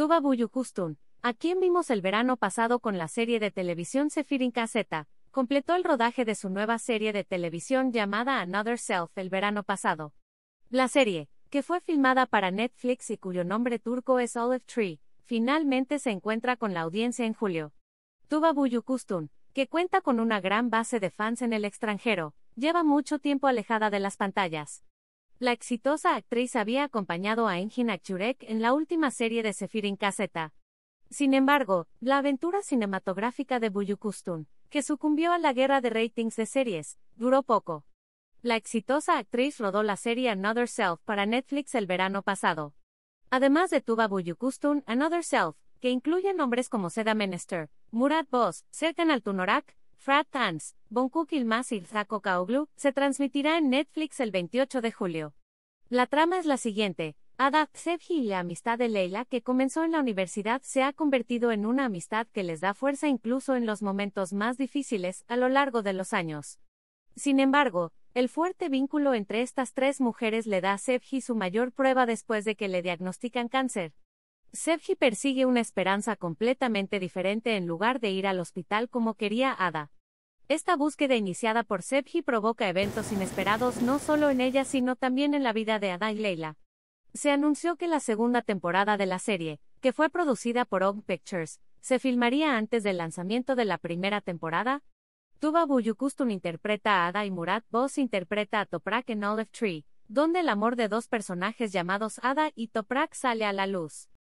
Tuba Buyukustun, a quien vimos el verano pasado con la serie de televisión Sefirin Caseta, completó el rodaje de su nueva serie de televisión llamada Another Self el verano pasado. La serie, que fue filmada para Netflix y cuyo nombre turco es Olive Tree, finalmente se encuentra con la audiencia en julio. Tuba Buyukustun, que cuenta con una gran base de fans en el extranjero, lleva mucho tiempo alejada de las pantallas. La exitosa actriz había acompañado a Engin Churek en la última serie de Sefirin Caseta. Sin embargo, la aventura cinematográfica de Buyukustun, que sucumbió a la guerra de ratings de series, duró poco. La exitosa actriz rodó la serie Another Self para Netflix el verano pasado. Además de Tuba Buyukustun Another Self, que incluye nombres como Seda Menester, Murat Boz, Serkan Altunorak, Frat Tans, Bonkuk Más y Zako Kaoglu, se transmitirá en Netflix el 28 de julio. La trama es la siguiente. Ada, Sevgi y la amistad de Leila que comenzó en la universidad se ha convertido en una amistad que les da fuerza incluso en los momentos más difíciles a lo largo de los años. Sin embargo, el fuerte vínculo entre estas tres mujeres le da a Sebgi su mayor prueba después de que le diagnostican cáncer. Sevgi persigue una esperanza completamente diferente en lugar de ir al hospital como quería Ada. Esta búsqueda iniciada por Sevgi provoca eventos inesperados no solo en ella sino también en la vida de Ada y Leila. Se anunció que la segunda temporada de la serie, que fue producida por Og Pictures, se filmaría antes del lanzamiento de la primera temporada. Tuba Buyukustun interpreta a Ada y Murat Boz interpreta a Toprak en Olive Tree, donde el amor de dos personajes llamados Ada y Toprak sale a la luz.